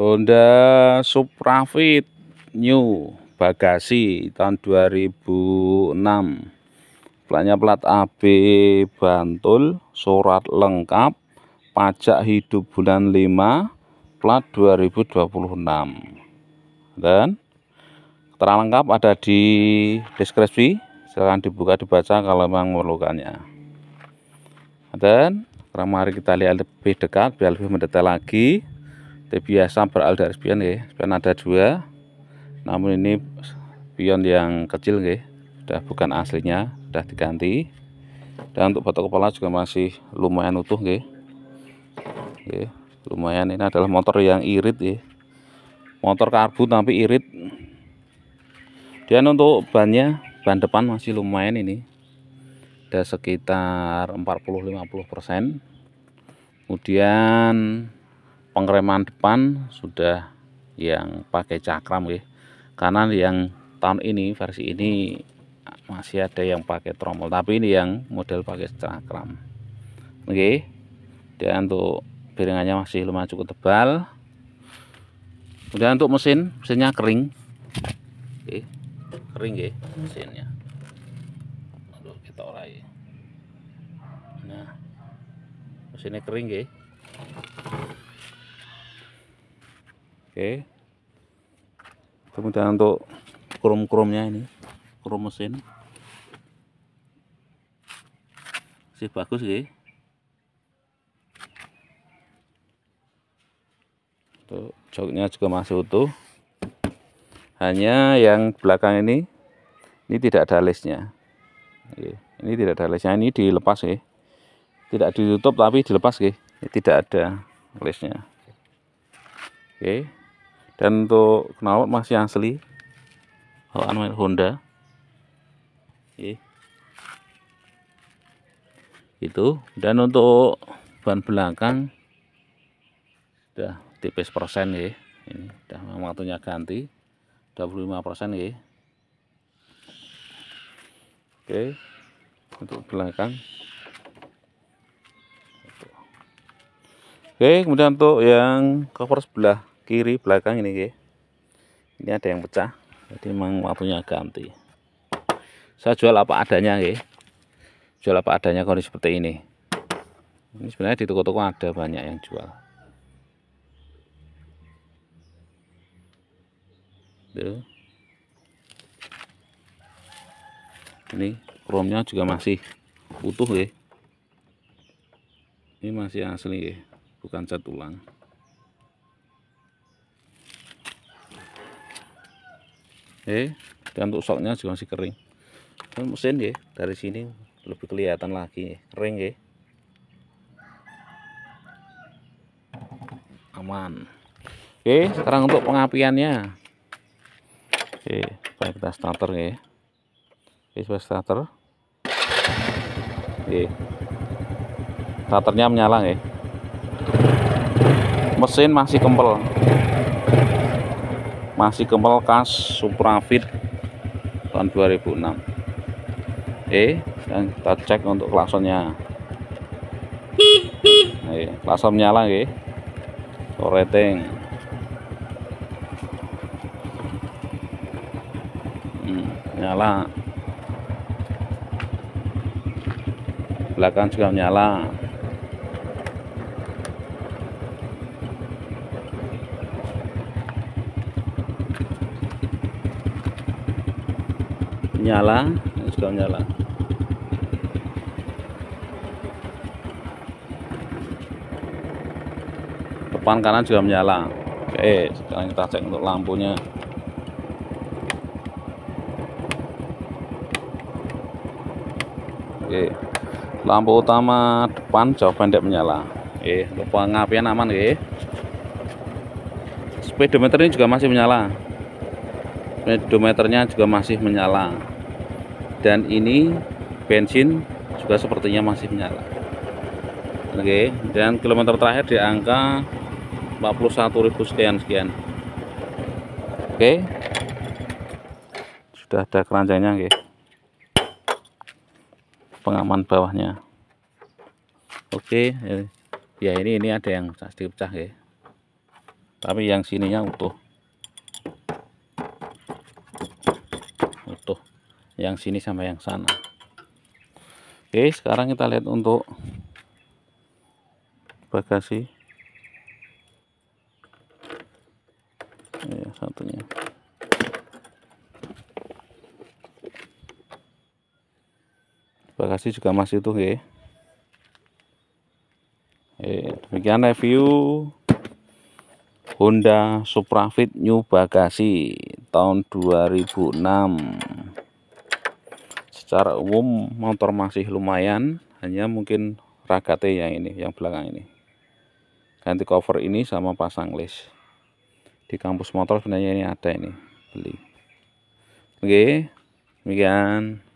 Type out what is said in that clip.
Honda Suprafit New bagasi tahun 2006 platnya plat AB Bantul surat lengkap pajak hidup bulan 5 plat 2026 dan terang lengkap ada di deskripsi silahkan dibuka dibaca kalau memang memerlukannya dan mari kita lihat lebih dekat biar lebih mendetail lagi T biasa beral dari spion ya. Spion ada dua, namun ini pion yang kecil ya. Sudah bukan aslinya, sudah diganti. Dan untuk batok kepala juga masih lumayan utuh ya. ya lumayan ini adalah motor yang irit ya. Motor karbu tapi irit. Dan untuk bannya, ban depan masih lumayan ini ada sekitar 40-50 persen kemudian pengereman depan sudah yang pakai cakram ya karena yang tahun ini versi ini masih ada yang pakai tromol tapi ini yang model pakai cakram oke dan untuk piringannya masih lumayan cukup tebal kemudian untuk mesin mesinnya kering oke kering ya mesinnya Aduh, kita orai nah mesinnya kering ya Oke. Kemudian untuk krom-kromnya ini, krom mesin. Masih bagus sih. Tuh, joknya juga masih utuh. Hanya yang belakang ini ini tidak ada lesnya. Ini tidak ada lesnya, ini dilepas sih, Tidak ditutup tapi dilepas sih, Tidak ada lesnya. Oke. Okay dan untuk knalpot masih asli bawaan Honda itu dan untuk ban belakang sudah tipis persen ya ini sudah waktunya ganti 25 persen ya oke untuk belakang oke kemudian untuk yang cover sebelah kiri belakang ini ya ini ada yang pecah jadi memang waktunya ganti saya jual apa adanya ya jual apa adanya kondisi seperti ini ini sebenarnya di toko-toko ada banyak yang jual tuh ini kromnya juga masih utuh ya ini masih asli ya bukan cat ulang eh dan untuk soknya juga masih kering dan mesin ya dari sini lebih kelihatan lagi ya. kering ya aman oke sekarang untuk pengapiannya oke baik kita starter ya oke starter oke starternya menyala ya mesin masih kempel masih kempel khas Suprafit tahun 2006 eh dan kita cek untuk klaksonnya eh, klakson nyala nggih koreting hmm, nyala belakang juga nyala nyala sudah nyala depan kanan juga menyala oke sekarang kita cek untuk lampunya oke lampu utama depan jauh pendek menyala oke untuk pengapian aman oke speedometer ini juga masih menyala speedometernya juga masih menyala dan ini bensin juga sepertinya masih menyala oke okay. dan kilometer terakhir di angka 41.000 sekian sekian oke okay. sudah ada keranjangnya oke okay. pengaman bawahnya oke okay. ya ini ini ada yang pecah pecah ya tapi yang sininya utuh yang sini sampai yang sana oke sekarang kita lihat untuk bagasi ya satunya bagasi juga masih tuh ya Eh, demikian review Honda Suprafit New Bagasi tahun 2006 secara umum motor masih lumayan hanya mungkin ragate yang ini yang belakang ini ganti cover ini sama pasang list di kampus motor sebenarnya ini ada ini beli oke demikian